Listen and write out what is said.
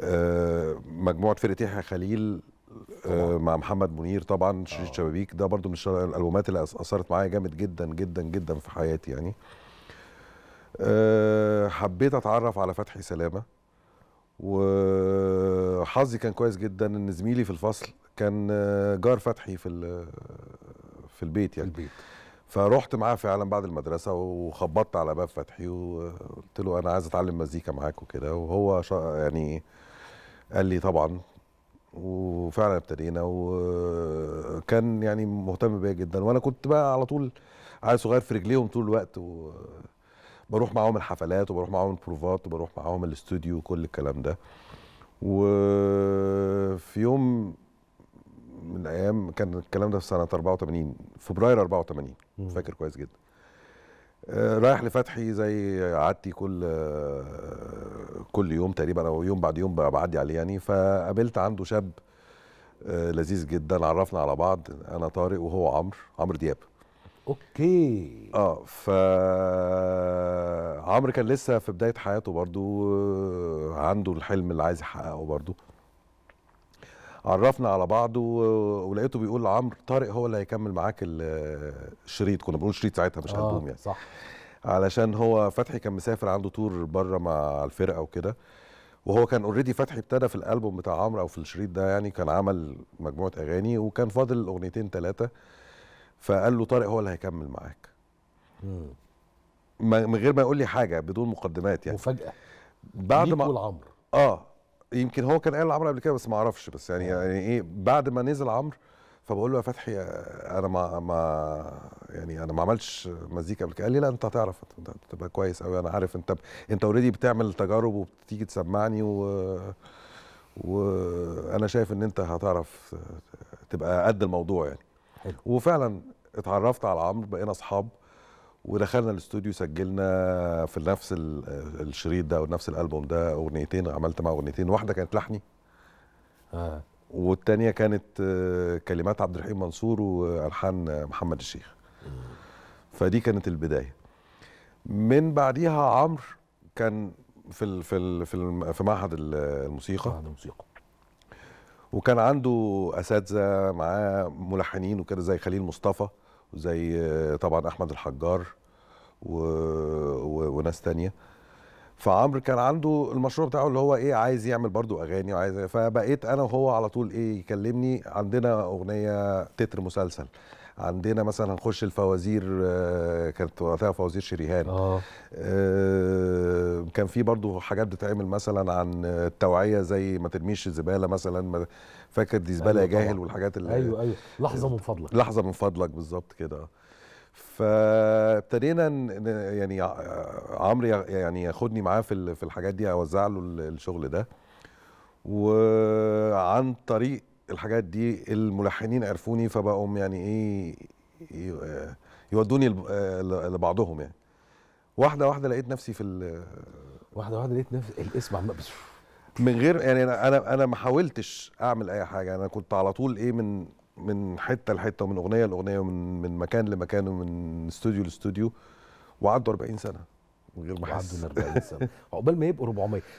آه، مجموعه فرقه يحيى خليل آه، مع محمد منير طبعا آه. شريط شبابيك ده برضو من الالبومات اللي اثرت معايا جامد جدا جدا جدا في حياتي يعني حبيت اتعرف على فتحي سلامه وحظي كان كويس جدا ان زميلي في الفصل كان جار فتحي في في البيت يعني البيت. فرحت معاه فعلا بعد المدرسه وخبطت على باب فتحي وقلت له انا عايز اتعلم مزيكا معاك وكده وهو يعني قال لي طبعا وفعلا ابتدينا وكان يعني مهتم بيا جدا وانا كنت بقى على طول عيل صغير في رجليهم طول الوقت وبروح معاهم الحفلات وبروح معاهم البروفات وبروح معاهم الاستوديو وكل الكلام ده وفي يوم الايام كان الكلام ده في سنه 84 فبراير 84 مم. فاكر كويس جدا آه، رايح لفتحي زي عادتي كل آه، كل يوم تقريبا او يوم بعد يوم بعدي عليه يعني فقابلت عنده شاب آه، لذيذ جدا عرفنا على بعض انا طارق وهو عمرو عمرو دياب اوكي اه ف عمرو كان لسه في بدايه حياته برضو عنده الحلم اللي عايز يحققه برضو عرفنا على بعض ولقيته بيقول لعمرو طارق هو اللي هيكمل معاك الشريط كنا بنقول شريط ساعتها مش آه البوم يعني صح علشان هو فتحي كان مسافر عنده تور بره مع الفرقه وكده وهو كان اوريدي فتحي ابتدى في الالبوم بتاع عمرو او في الشريط ده يعني كان عمل مجموعه اغاني وكان فاضل اغنيتين ثلاثه فقال له طارق هو اللي هيكمل معاك من غير ما يقول لي حاجه بدون مقدمات يعني مفاجاه بعد ما ليك اه يمكن هو كان قال لعمرو قبل كده بس ما اعرفش بس يعني آه. يعني ايه بعد ما نزل عمرو فبقول له يا فتحي انا ما ما يعني انا ما عملتش مزيكا قبل كده قال لي لا انت هتعرف انت تبقى كويس قوي انا عارف انت انت اوريدي بتعمل تجارب وبتيجي تسمعني و وانا شايف ان انت هتعرف تبقى قد الموضوع يعني حلو. وفعلا اتعرفت على عمرو بقينا اصحاب ودخلنا الاستوديو سجلنا في نفس الشريط ده ونفس الالبوم ده اغنيتين عملت معاه اغنيتين واحده كانت لحني آه. والثانيه كانت آه، كلمات عبد الرحيم منصور والحان محمد الشيخ فدي كانت البدايه من بعديها عمرو كان في الـ في الـ في, في معهد الموسيقى معهد الموسيقى وكان عنده اساتذه معاه ملحنين وكده زي خليل مصطفى زي طبعا احمد الحجار و... و... وناس تانية فعمرو كان عنده المشروع بتاعه اللي هو ايه عايز يعمل برضو اغاني وعايز فبقيت انا وهو على طول ايه يكلمني عندنا اغنيه تتر مسلسل عندنا مثلا هنخش الفوازير آه، كانت وقتها فوازير شريهان آه. آه. كان في برضو حاجات بتتعمل مثلا عن التوعيه زي ما ترميش الزباله مثلا فاكر دي زباله يا أيوة جاهل والحاجات اللي ايوه ايوه لحظه من فضلك لحظه من فضلك بالظبط كده فابتدينا يعني عمرو يعني ياخدني معاه في الحاجات دي اوزع له الشغل ده وعن طريق الحاجات دي الملحنين عرفوني فبقوا يعني ايه يودوني لبعضهم يعني واحده واحده لقيت نفسي في واحده واحده لقيت نفسي الاسم عم من غير يعني انا انا ما حاولتش اعمل اي حاجه انا كنت على طول ايه من من حته لحته ومن اغنيه لاغنيه ومن من مكان لمكان ومن استوديو لاستوديو وعدوا 40 سنه من غير ما احس عدوا 40 سنه عقبال ما يبقوا 400